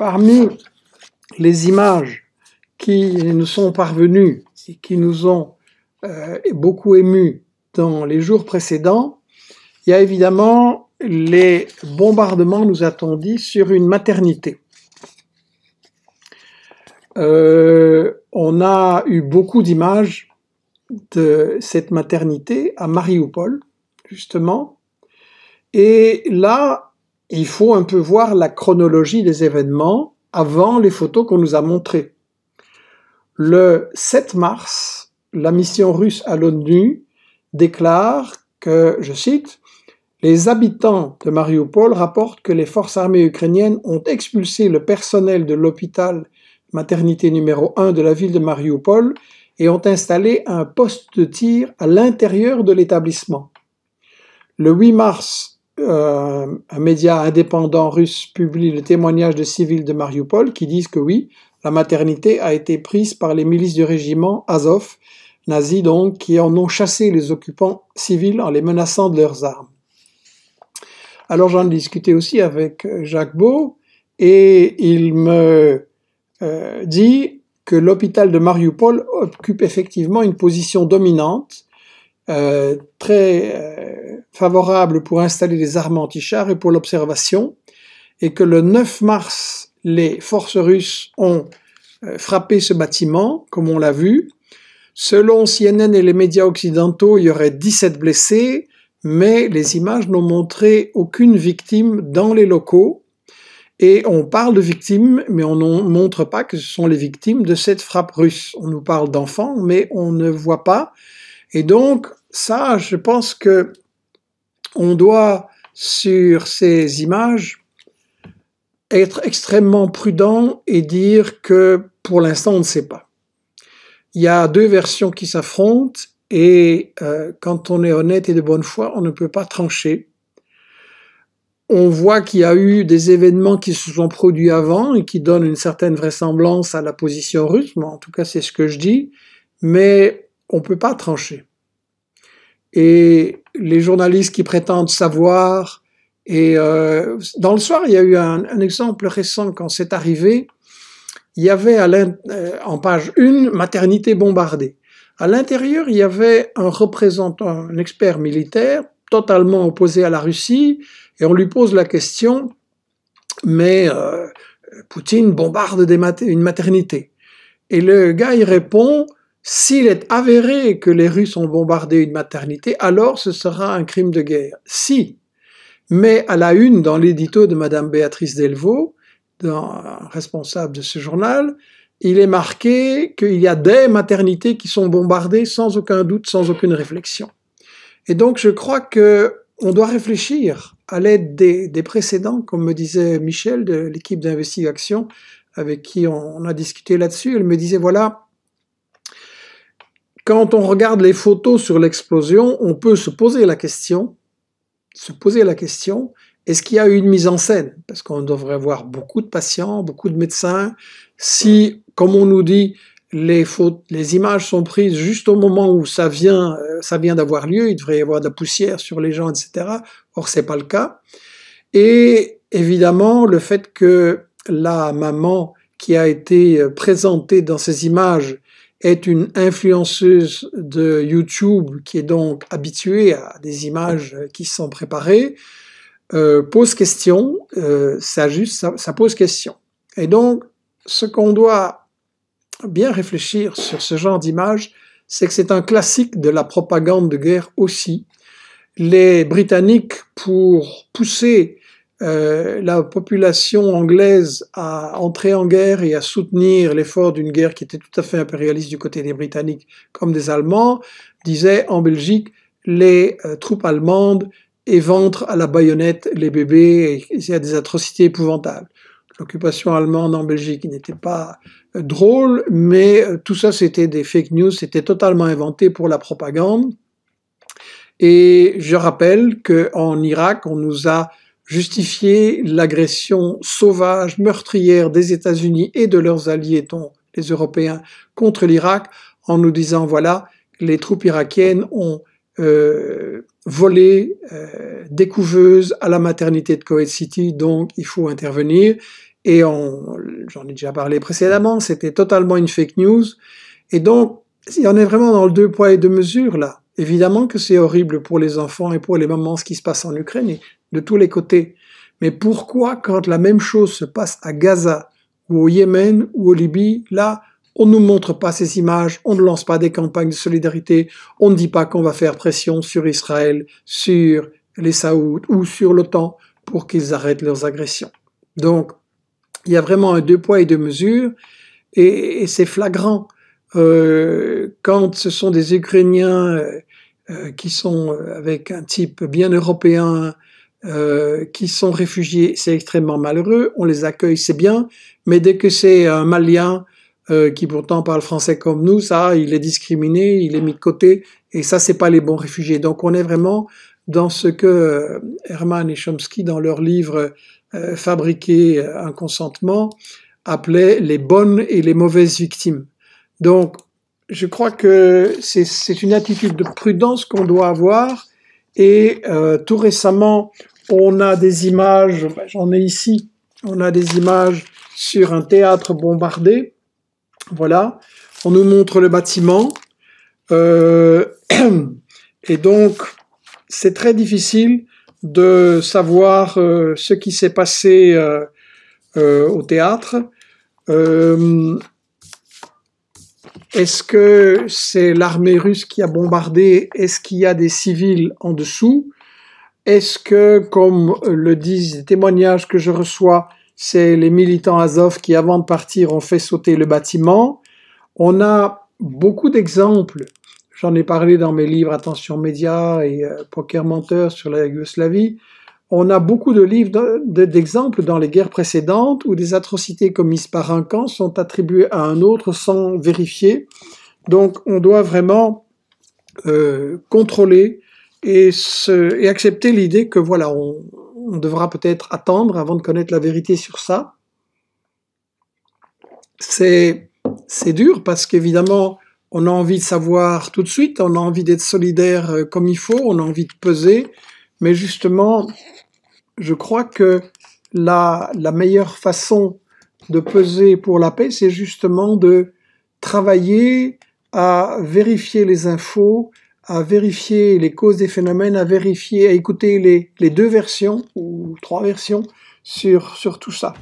Parmi les images qui nous sont parvenues et qui nous ont euh, beaucoup émus dans les jours précédents, il y a évidemment les bombardements, nous a-t-on dit, sur une maternité. Euh, on a eu beaucoup d'images de cette maternité à Mariupol, justement. Et là, il faut un peu voir la chronologie des événements avant les photos qu'on nous a montrées. Le 7 mars, la mission russe à l'ONU déclare que, je cite, les habitants de Mariupol rapportent que les forces armées ukrainiennes ont expulsé le personnel de l'hôpital maternité numéro 1 de la ville de Mariupol et ont installé un poste de tir à l'intérieur de l'établissement. Le 8 mars, euh, un média indépendant russe publie le témoignage de civils de Mariupol qui disent que oui, la maternité a été prise par les milices du régiment Azov, nazis donc, qui en ont chassé les occupants civils en les menaçant de leurs armes. Alors j'en ai discuté aussi avec euh, Jacques Beau et il me euh, dit que l'hôpital de Mariupol occupe effectivement une position dominante euh, très euh, favorable pour installer des armes anti-chars et pour l'observation, et que le 9 mars, les forces russes ont euh, frappé ce bâtiment, comme on l'a vu. Selon CNN et les médias occidentaux, il y aurait 17 blessés, mais les images n'ont montré aucune victime dans les locaux. Et on parle de victimes, mais on ne montre pas que ce sont les victimes de cette frappe russe. On nous parle d'enfants, mais on ne voit pas. Et donc, ça, je pense que on doit, sur ces images, être extrêmement prudent et dire que pour l'instant, on ne sait pas. Il y a deux versions qui s'affrontent et euh, quand on est honnête et de bonne foi, on ne peut pas trancher. On voit qu'il y a eu des événements qui se sont produits avant et qui donnent une certaine vraisemblance à la position russe, mais en tout cas c'est ce que je dis, mais on ne peut pas trancher et les journalistes qui prétendent savoir. Et euh, dans le soir, il y a eu un, exemple récent quand c'est arrivé. Il y avait à euh, en page 1 maternité bombardée. À l'intérieur, il y avait un représentant, un expert militaire totalement opposé à la Russie, et on lui pose la question, mais euh, Poutine bombarde des une maternité. Et le gars, il répond, s'il est avéré que les Russes ont bombardé une maternité, alors ce sera un crime de guerre. Si, mais à la une dans l'édito de Madame Béatrice Delvaux, responsable de ce journal, il est marqué qu'il y a des maternités qui sont bombardées sans aucun doute, sans aucune réflexion. Et donc je crois que on doit réfléchir à l'aide des, précédents, comme me disait Michel de l'équipe d'investigation avec qui on a discuté là-dessus. Elle me disait voilà, quand on regarde les photos sur l'explosion, on peut se poser la question, se poser la question, est-ce qu'il y a eu une mise en scène Parce qu'on devrait voir beaucoup de patients, beaucoup de médecins. Si, comme on nous dit, les, images sont prises juste au moment où ça vient, euh, ça vient d'avoir lieu, il devrait y avoir de la poussière sur les gens, etc. Or, c'est pas le cas. Et évidemment, le fait que la maman qui a été euh, présentée dans ces images est une influenceuse de YouTube qui est donc habituée à des images qui sont préparées, euh, pose question, euh, ça, juste, ça, ça, pose question. Et donc, ce qu'on doit bien réfléchir sur ce genre d'image, c'est que c'est un classique de la propagande de guerre aussi. Les Britanniques, pour pousser euh, la population anglaise à entrer en guerre et à soutenir l'effort d'une guerre qui était tout à fait impérialiste du côté des Britanniques comme des Allemands, disait en Belgique, les euh, troupes allemandes éventrent à la baïonnette les bébés et il y a des atrocités épouvantables. L'occupation allemande en Belgique n'était pas euh, drôle, mais tout ça c'était des fake news, c'était totalement inventé pour la propagande. Et je rappelle qu'en Irak, on nous a justifier l'agression sauvage, meurtrière des États-Unis et de leurs alliés, dont les Européens, contre l'Irak, en nous disant, voilà, les troupes irakiennes ont euh, volé euh, des couveuses à la maternité de Kuwait City, donc il faut intervenir. Et j'en ai déjà parlé précédemment, c'était totalement une fake news. Et donc, il y en est vraiment dans le deux poids et deux mesures là. Évidemment que c'est horrible pour les enfants et pour les mamans ce qui se passe en Ukraine, de tous les côtés. Mais pourquoi, quand la même chose se passe à Gaza, ou au Yémen, ou au Libye, là, on ne nous montre pas ces images, on ne lance pas des campagnes de solidarité, on ne dit pas qu'on va faire pression sur Israël, sur les Saouds ou sur l'OTAN pour qu'ils arrêtent leurs agressions. Donc, il y a vraiment un deux poids et deux mesures, et, c'est flagrant. Euh, quand ce sont des Ukrainiens euh, euh, qui sont avec un type bien européen, euh, qui sont réfugiés, c'est extrêmement malheureux. On les accueille, c'est bien, mais dès que c'est un Malien euh, qui pourtant parle français comme nous, ça, il est discriminé, il est mis de côté, et ça, c'est pas les bons réfugiés. Donc, on est vraiment dans ce que euh, Herman et Chomsky, dans leur livre euh, Fabriquer un consentement, appelaient les bonnes et les mauvaises victimes. Donc, je crois que c'est une attitude de prudence qu'on doit avoir et euh, tout récemment, on a des images, j'en ai ici, on a des images sur un théâtre bombardé. Voilà, on nous montre le bâtiment. Euh, et donc, c'est très difficile de savoir euh, ce qui s'est passé euh, euh, au théâtre. Est-ce que c'est l'armée russe qui a bombardé Est-ce qu'il y a des civils en dessous Est-ce que, comme le disent les témoignages que je reçois, c'est les militants Azov qui, avant de partir, ont fait sauter le bâtiment On a beaucoup d'exemples. J'en ai parlé dans mes livres Attention Média » et euh, Poker menteur sur la Yougoslavie. On a beaucoup de livres d'exemples dans les guerres précédentes où des atrocités commises par un camp sont attribuées à un autre sans vérifier. Donc on doit vraiment euh, contrôler et, accepter l'idée que voilà, on, on devra peut-être attendre avant de connaître la vérité sur ça. C'est dur parce qu'évidemment, on a envie de savoir tout de suite, on a envie d'être solidaire euh, comme il faut, on a envie de peser, mais justement, je crois que la, meilleure façon de peser pour la paix, c'est justement de travailler à vérifier les infos, à vérifier les causes des phénomènes, à vérifier, à écouter les, deux versions ou trois versions sur tout ça.